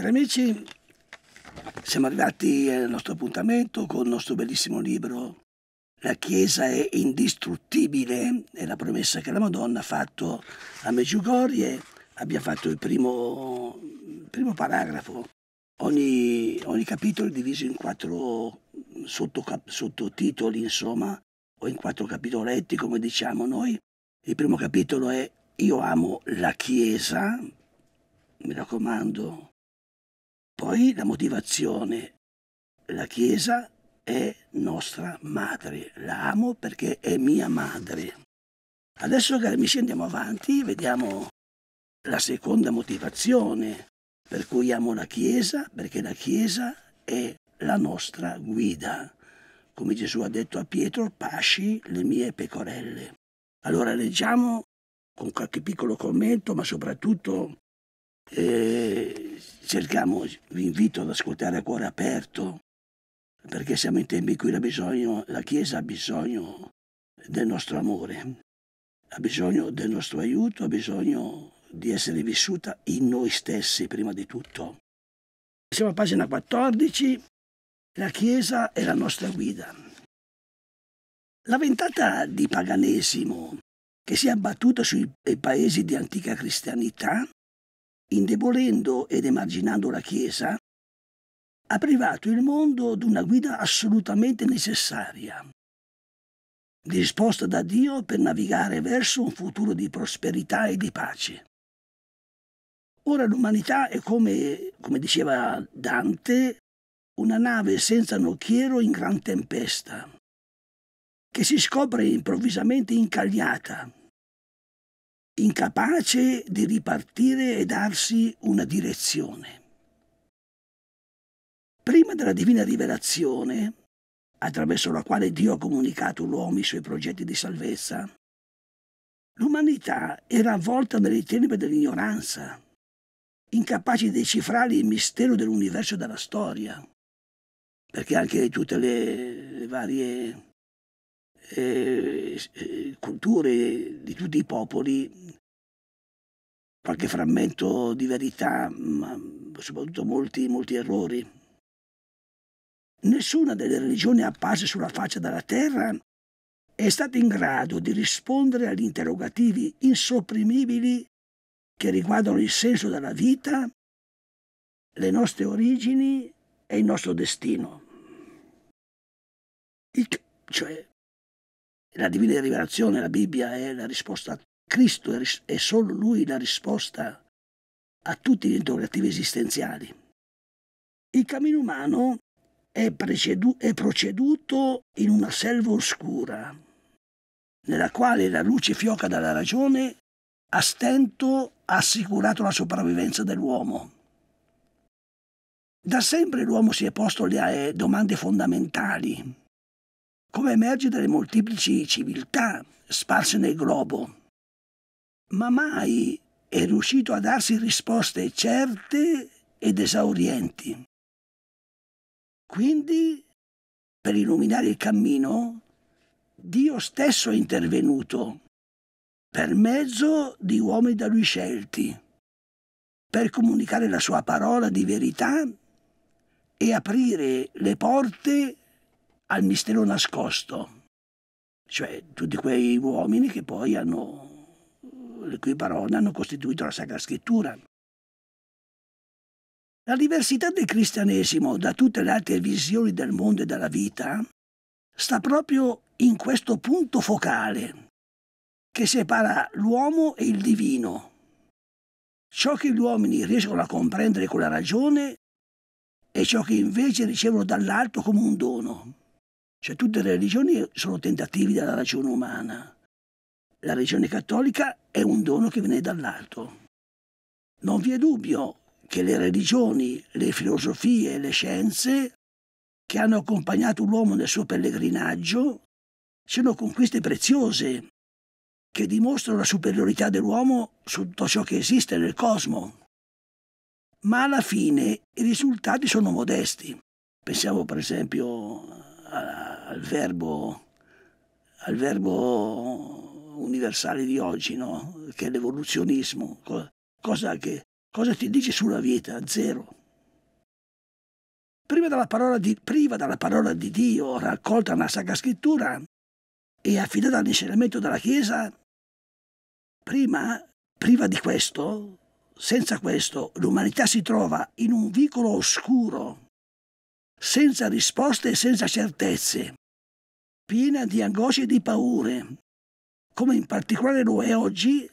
Cari amici, siamo arrivati al nostro appuntamento con il nostro bellissimo libro La Chiesa è indistruttibile, è la promessa che la Madonna ha fatto a Meggiugorie. Abbiamo fatto il primo, il primo paragrafo. Ogni, ogni, capitolo è diviso in quattro sottotitoli, sotto insomma, o in quattro capitoletti, come diciamo noi. Il primo capitolo è Io amo la Chiesa, mi raccomando, poi la motivazione. La Chiesa è nostra madre, la amo perché è mia madre. Adesso cari amici andiamo avanti, e vediamo la seconda motivazione per cui amo la Chiesa, perché la Chiesa è la nostra guida. Come Gesù ha detto a Pietro, pasci le mie pecorelle. Allora leggiamo con qualche piccolo commento, ma soprattutto eh, cerchiamo, vi invito ad ascoltare a cuore aperto, perché siamo in tempi in cui la, bisogno, la Chiesa ha bisogno del nostro amore, ha bisogno del nostro aiuto, ha bisogno di essere vissuta in noi stessi prima di tutto. Siamo a pagina 14, la Chiesa è la nostra guida. La ventata di paganesimo che si è abbattuta sui eh, paesi di antica cristianità indebolendo ed emarginando la Chiesa, ha privato il mondo di una guida assolutamente necessaria, disposta da Dio per navigare verso un futuro di prosperità e di pace. Ora l'umanità è come, come diceva Dante, una nave senza nocchiero in gran tempesta, che si scopre improvvisamente incagliata incapace di ripartire e darsi una direzione. Prima della divina rivelazione, attraverso la quale Dio ha comunicato all'uomo i suoi progetti di salvezza, l'umanità era avvolta nelle tenebre dell'ignoranza, incapace di decifrare il mistero dell'universo e della storia, perché anche tutte le, le varie eh, eh culture di tutti i popoli qualche frammento di verità, ma soprattutto molti, molti errori. Nessuna delle religioni apparse sulla faccia della terra è stata in grado di rispondere agli interrogativi insopprimibili che riguardano il senso della vita, le nostre origini e il nostro destino. Il, cioè, la divina rivelazione, la Bibbia è la risposta a Cristo è solo Lui la risposta a tutti gli interrogativi esistenziali. Il cammino umano è, precedu- è proceduto in una selva oscura, nella quale la luce fioca dalla ragione a stento ha assicurato la sopravvivenza dell'uomo. Da sempre l'uomo si è posto le eh, domande fondamentali, come emerge dalle molteplici civiltà sparse nel globo, ma mai è riuscito a darsi risposte certe ed esaurienti. Quindi, per illuminare il cammino, Dio stesso è intervenuto per mezzo di uomini da lui scelti, per comunicare la sua parola di verità e aprire le porte al mistero nascosto, cioè tutti quei uomini che poi hanno le cui parole hanno costituito la Sacra Scrittura. La diversità del cristianesimo da tutte le altre visioni del mondo e della vita sta proprio in questo punto focale che separa l'uomo e il divino. Ciò che gli uomini riescono a comprendere con la ragione e ciò che invece ricevono dall'alto come un dono. Cioè tutte le religioni sono tentativi della ragione umana la religione cattolica è un dono che viene dall'alto. Non vi è dubbio che le religioni, le filosofie, le scienze che hanno accompagnato l'uomo nel suo pellegrinaggio siano conquiste preziose che dimostrano la superiorità dell'uomo su tutto ciò che esiste nel cosmo. Ma alla fine i risultati sono modesti. Pensiamo per esempio al verbo, al verbo universale di oggi, no? che è l'evoluzionismo. Cosa, che, cosa ti dice sulla vita? Zero. Prima dalla, parola di, priva dalla parola di Dio, raccolta nella Sacra Scrittura e affidata all'insegnamento della Chiesa, prima, priva di questo, senza questo, l'umanità si trova in un vicolo oscuro, senza risposte e senza certezze, piena di angosce e di paure, come in particolare lo è oggi,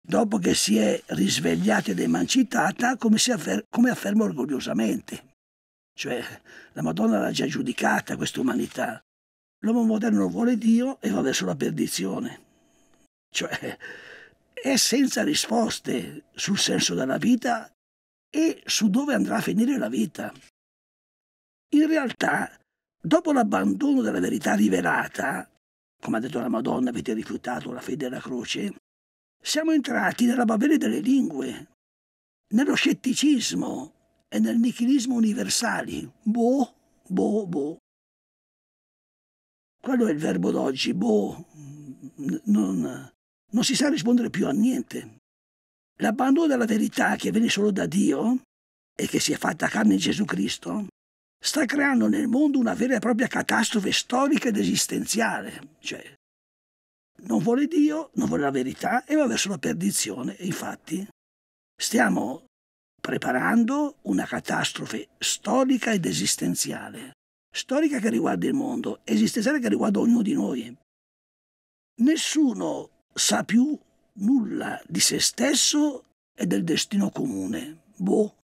dopo che si è risvegliata ed emancipata, come, affer come afferma orgogliosamente. Cioè, la Madonna l'ha già giudicata questa umanità. L'uomo moderno vuole Dio e va verso la perdizione. Cioè, è senza risposte sul senso della vita e su dove andrà a finire la vita. In realtà, dopo l'abbandono della verità rivelata, come ha detto la Madonna, avete rifiutato la fede alla croce, siamo entrati nella Babele delle lingue, nello scetticismo e nel nichilismo universali. Boh, boh, boh. Quello è il verbo d'oggi, boh. Non, non si sa rispondere più a niente. L'abbandono della verità che viene solo da Dio e che si è fatta carne in Gesù Cristo sta creando nel mondo una vera e propria catastrofe storica ed esistenziale. Cioè, non vuole Dio, non vuole la verità e va verso la perdizione. E infatti stiamo preparando una catastrofe storica ed esistenziale. Storica che riguarda il mondo, esistenziale che riguarda ognuno di noi. Nessuno sa più nulla di se stesso e del destino comune. Boh.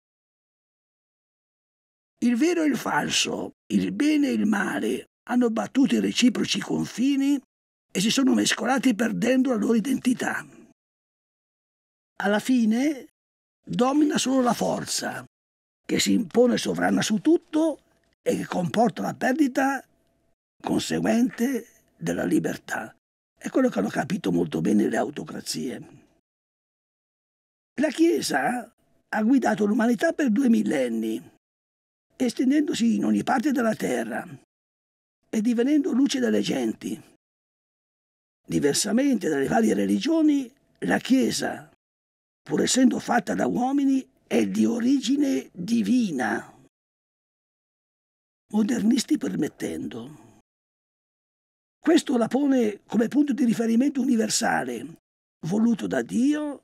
Il vero e il falso, il bene e il male hanno battuto i reciproci confini e si sono mescolati perdendo la loro identità. Alla fine domina solo la forza, che si impone sovrana su tutto e che comporta la perdita conseguente della libertà. È quello che hanno capito molto bene le autocrazie. La Chiesa ha guidato l'umanità per due millenni estendendosi in ogni parte della terra e divenendo luce delle genti. Diversamente dalle varie religioni, la Chiesa, pur essendo fatta da uomini, è di origine divina, modernisti permettendo. Questo la pone come punto di riferimento universale, voluto da Dio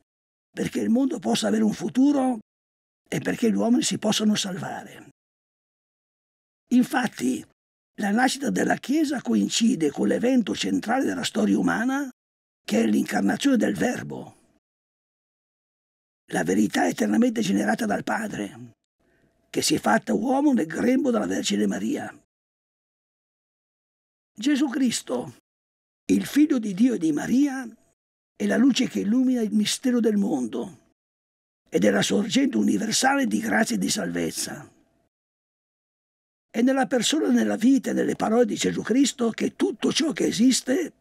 perché il mondo possa avere un futuro e perché gli uomini si possano salvare. Infatti, la nascita della Chiesa coincide con l'evento centrale della storia umana, che è l'incarnazione del Verbo. La verità eternamente generata dal Padre, che si è fatta uomo nel grembo della Vergine Maria. Gesù Cristo, il Figlio di Dio e di Maria, è la luce che illumina il mistero del mondo ed è la sorgente universale di grazia e di salvezza. È nella persona, nella vita e nelle parole di Gesù Cristo che tutto ciò che esiste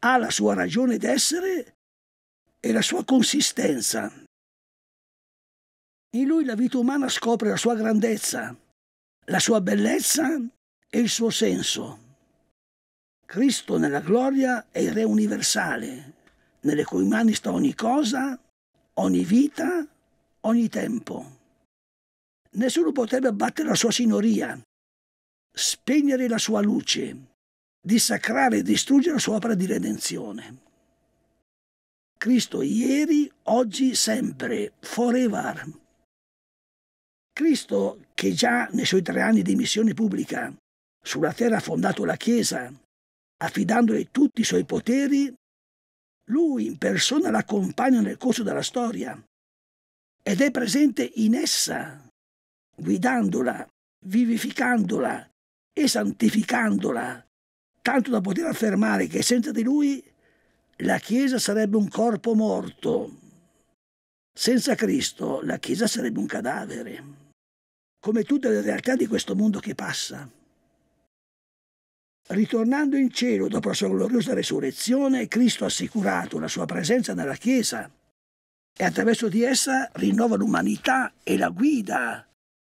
ha la sua ragione d'essere e la sua consistenza. In lui la vita umana scopre la sua grandezza, la sua bellezza e il suo senso. Cristo nella gloria è il Re universale, nelle cui mani sta ogni cosa, ogni vita, ogni tempo. Nessuno potrebbe abbattere la sua signoria, spegnere la sua luce, dissacrare e distruggere la sua opera di redenzione. Cristo ieri, oggi, sempre, forever. Cristo che già nei suoi tre anni di missione pubblica sulla terra ha fondato la Chiesa, affidandole tutti i suoi poteri, lui in persona l'accompagna nel corso della storia ed è presente in essa guidandola, vivificandola e santificandola, tanto da poter affermare che senza di lui la Chiesa sarebbe un corpo morto. Senza Cristo la Chiesa sarebbe un cadavere, come tutte le realtà di questo mondo che passa. Ritornando in cielo dopo la sua gloriosa resurrezione, Cristo ha assicurato la sua presenza nella Chiesa e attraverso di essa rinnova l'umanità e la guida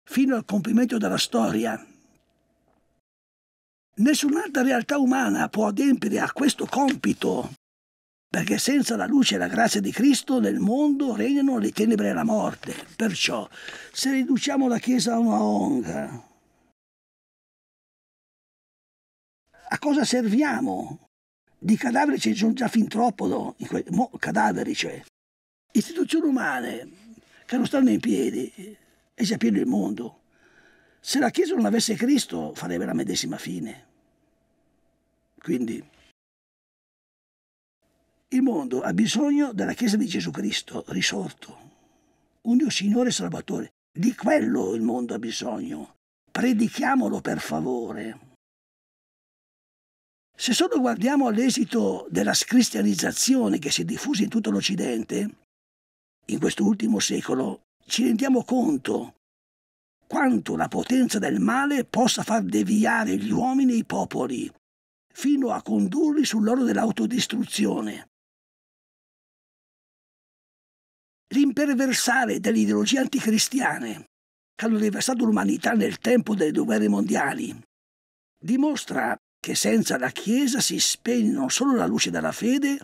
fino al compimento della storia. Nessun'altra realtà umana può adempiere a questo compito, perché senza la luce e la grazia di Cristo nel mondo regnano le tenebre e la morte. Perciò, se riduciamo la Chiesa a una onga, a cosa serviamo? Di cadaveri ce ne sono già fin troppo, no? cadaveri cioè. Istituzioni umane che non stanno in piedi, è pieno il mondo. Se la Chiesa non avesse Cristo farebbe la medesima fine. Quindi il mondo ha bisogno della Chiesa di Gesù Cristo risorto, unico Signore Salvatore. Di quello il mondo ha bisogno. Predichiamolo per favore. Se solo guardiamo all'esito della scristianizzazione che si è diffusa in tutto l'Occidente, in quest'ultimo secolo ci rendiamo conto quanto la potenza del male possa far deviare gli uomini e i popoli, fino a condurli sull'oro dell'autodistruzione. L'imperversare delle ideologie anticristiane, che hanno riversato l'umanità nel tempo delle due guerre mondiali, dimostra che senza la Chiesa si spegne non solo la luce della fede,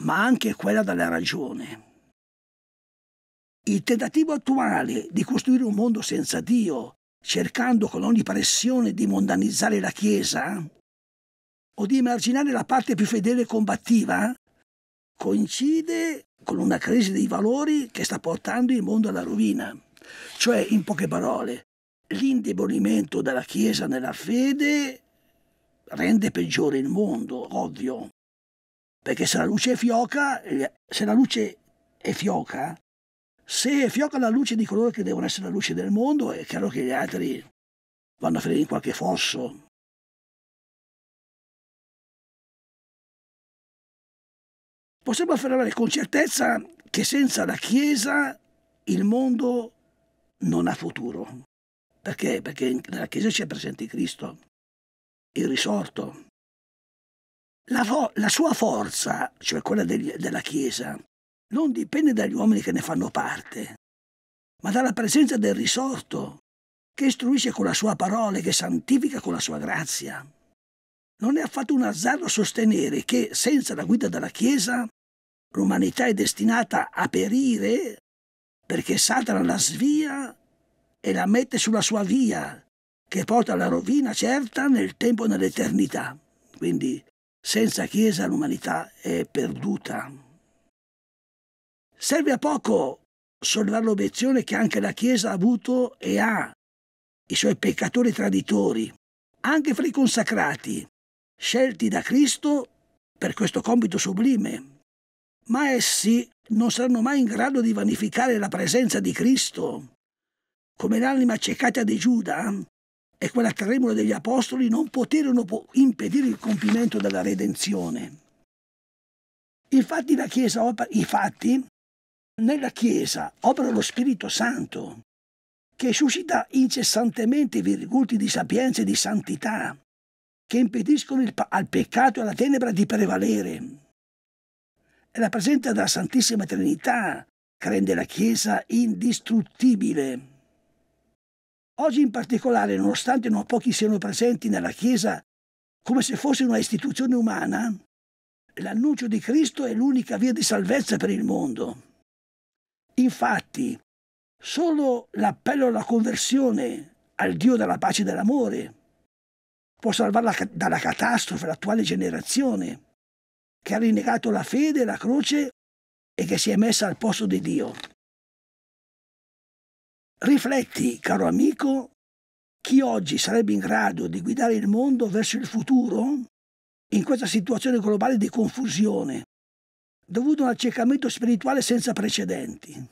ma anche quella della ragione. Il tentativo attuale di costruire un mondo senza Dio, cercando con ogni pressione di mondanizzare la Chiesa, o di emarginare la parte più fedele e combattiva, coincide con una crisi dei valori che sta portando il mondo alla rovina. Cioè, in poche parole, l'indebolimento della Chiesa nella fede rende peggiore il mondo, ovvio. Perché se la luce è fioca, eh, se la luce è fioca, se fioca la luce di coloro che devono essere la luce del mondo, è chiaro che gli altri vanno a finire in qualche fosso, Possiamo affermare con certezza che senza la Chiesa il mondo non ha futuro. Perché? Perché nella Chiesa c'è presente Cristo, il risorto. La, la sua forza, cioè quella degli, della Chiesa, non dipende dagli uomini che ne fanno parte, ma dalla presenza del risorto che istruisce con la sua parola e che santifica con la sua grazia. Non è affatto un azzardo sostenere che, senza la guida della Chiesa, l'umanità è destinata a perire perché Satana la svia e la mette sulla sua via, che porta alla rovina certa nel tempo e nell'eternità. Quindi senza Chiesa l'umanità è perduta. Serve a poco sollevare l'obiezione che anche la Chiesa ha avuto e ha i suoi peccatori traditori, anche fra i consacrati, scelti da Cristo per questo compito sublime. Ma essi non saranno mai in grado di vanificare la presenza di Cristo. Come l'anima ceccata di Giuda e quella tremola degli apostoli non poterono impedire il compimento della redenzione. Infatti la Chiesa opera, infatti, nella Chiesa opera lo Spirito Santo, che suscita incessantemente i virgulti di sapienza e di santità, che impediscono al peccato e alla tenebra di prevalere. È la presenza della Santissima Trinità che rende la Chiesa indistruttibile. Oggi in particolare, nonostante non pochi siano presenti nella Chiesa come se fosse una istituzione umana, l'annuncio di Cristo è l'unica via di salvezza per il mondo. Infatti, solo l'appello alla conversione al Dio della pace e dell'amore può salvarla dalla catastrofe l'attuale generazione che ha rinnegato la fede e la croce e che si è messa al posto di Dio. Rifletti, caro amico, chi oggi sarebbe in grado di guidare il mondo verso il futuro in questa situazione globale di confusione, dovuto a un accecamento spirituale senza precedenti.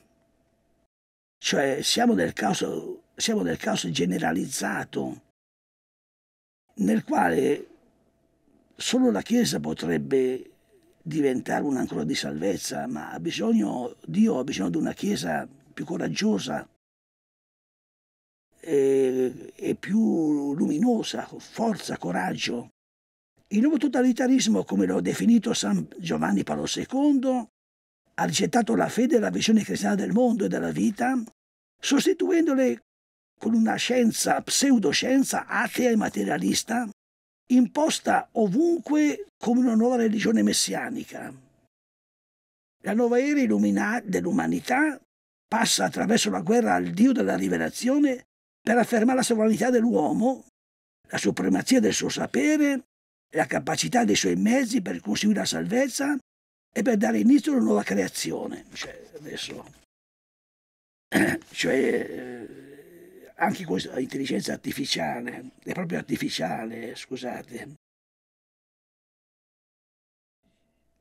Cioè siamo nel caos, siamo nel caso generalizzato nel quale solo la Chiesa potrebbe diventare un'ancora di salvezza, ma ha bisogno, Dio ha bisogno di una Chiesa più coraggiosa e, e più luminosa, forza, coraggio. Il nuovo totalitarismo, come lo ha definito San Giovanni Paolo II, ha ricettato la fede e la visione cristiana del mondo e della vita, sostituendole con una scienza, pseudoscienza atea e materialista, imposta ovunque come una nuova religione messianica. La nuova era illuminata dell'umanità passa attraverso la guerra al Dio della rivelazione per affermare la sovranità dell'uomo, la supremazia del suo sapere la capacità dei suoi mezzi per conseguire la salvezza e per dare inizio a una nuova creazione. Cioè, adesso, cioè, eh, anche questa intelligenza artificiale, è proprio artificiale, scusate.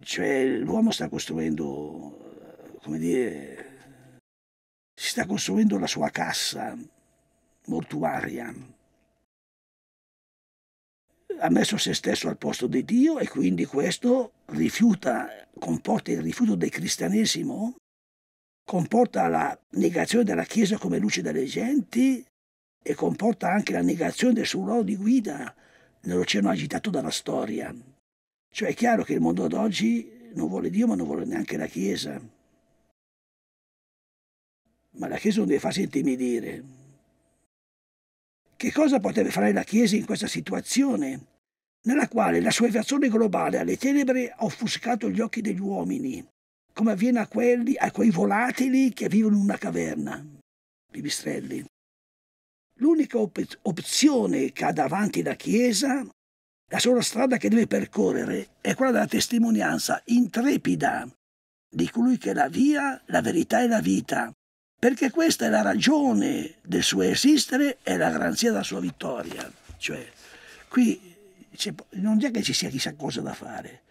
Cioè, l'uomo sta costruendo, come dire, si sta costruendo la sua cassa mortuaria ha messo se stesso al posto di Dio e quindi questo rifiuta, comporta il rifiuto del cristianesimo, comporta la negazione della Chiesa come luce delle genti e comporta anche la negazione del suo ruolo di guida nell'oceano agitato dalla storia. Cioè è chiaro che il mondo ad oggi non vuole Dio ma non vuole neanche la Chiesa. Ma la Chiesa non deve farsi intimidire. Che cosa potrebbe fare la Chiesa in questa situazione? nella quale la sua evazione globale alle tenebre ha offuscato gli occhi degli uomini, come avviene a, quelli, a quei volatili che vivono in una caverna, pipistrelli. L'unica op- opzione che ha davanti la Chiesa, la sola strada che deve percorrere, è quella della testimonianza intrepida di colui che è la via, la verità e la vita, perché questa è la ragione del suo esistere e la garanzia della sua vittoria. Cioè, qui cioè, non è che ci sia chissà cosa da fare.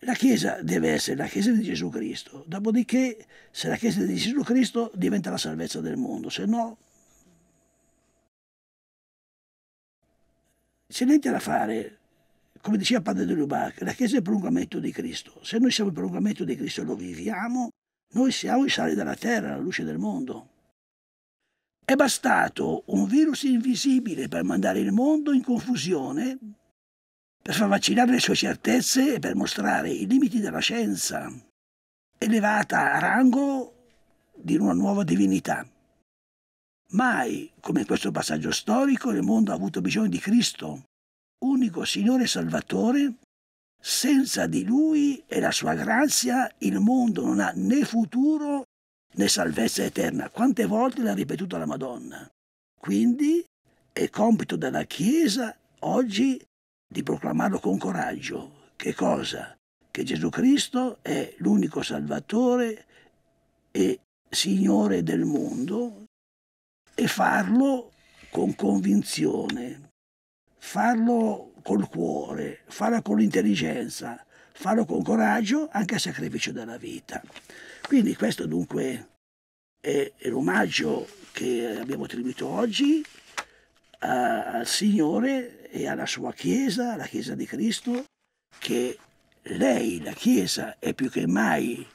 La Chiesa deve essere la Chiesa di Gesù Cristo, dopodiché se la Chiesa di Gesù Cristo diventa la salvezza del mondo, se no... C'è niente da fare, come diceva Padre De Lubac, la Chiesa è il prolungamento di Cristo. Se noi siamo il prolungamento di Cristo e lo viviamo, noi siamo i sali della terra, la luce del mondo. È bastato un virus invisibile per mandare il mondo in confusione per far vacillare le sue certezze e per mostrare i limiti della scienza, elevata a rango di una nuova divinità. Mai, come in questo passaggio storico, il mondo ha avuto bisogno di Cristo, unico Signore e Salvatore. Senza di Lui e la sua grazia il mondo non ha né futuro né salvezza eterna. Quante volte l'ha ripetuto la Madonna? Quindi è compito della Chiesa oggi di proclamarlo con coraggio. Che cosa? Che Gesù Cristo è l'unico Salvatore e Signore del mondo e farlo con convinzione, farlo col cuore, farlo con l'intelligenza, farlo con coraggio anche a sacrificio della vita. Quindi questo dunque è l'omaggio che abbiamo attribuito oggi al Signore e alla sua Chiesa, la Chiesa di Cristo, che lei, la Chiesa, è più che mai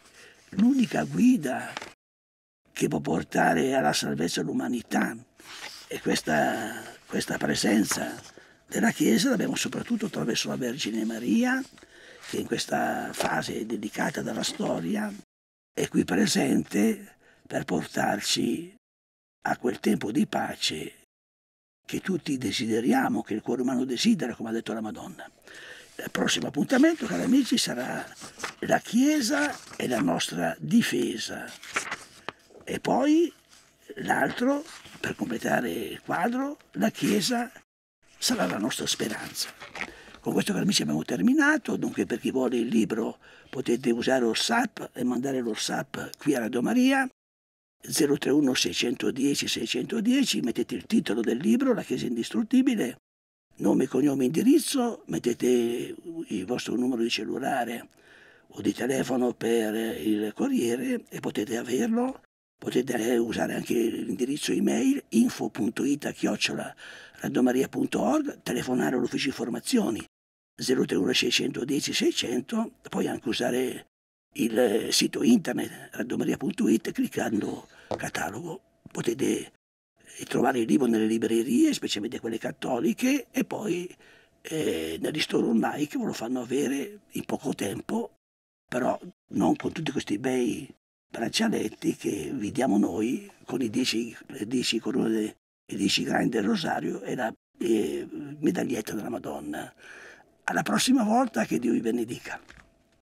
l'unica guida che può portare alla salvezza l'umanità. E questa, questa presenza della Chiesa l'abbiamo soprattutto attraverso la Vergine Maria, che in questa fase dedicata dalla storia è qui presente per portarci a quel tempo di pace che tutti desideriamo, che il cuore umano desidera, come ha detto la Madonna. Il prossimo appuntamento, cari amici, sarà la Chiesa e la nostra difesa. E poi l'altro, per completare il quadro, la Chiesa sarà la nostra speranza. Con questo cari amici abbiamo terminato, dunque per chi vuole il libro potete usare WhatsApp e mandare lo qui a Radio Maria. 031 610 610, mettete il titolo del libro, La Chiesa Indistruttibile, nome, cognome, indirizzo, mettete il vostro numero di cellulare o di telefono per il corriere e potete averlo. Potete usare anche l'indirizzo email info.ita-raddomaria.org, telefonare all'ufficio informazioni 031 610 600, poi anche usare il eh, sito internet raddomeria.it cliccando catalogo potete eh, trovare il libro nelle librerie, specialmente quelle cattoliche, e poi eh, negli store ormai che ve lo fanno avere in poco tempo, però non con tutti questi bei braccialetti che vi diamo noi con i 10, corone e 10 grani del rosario e la eh, medaglietta della Madonna. Alla prossima volta che Dio vi benedica.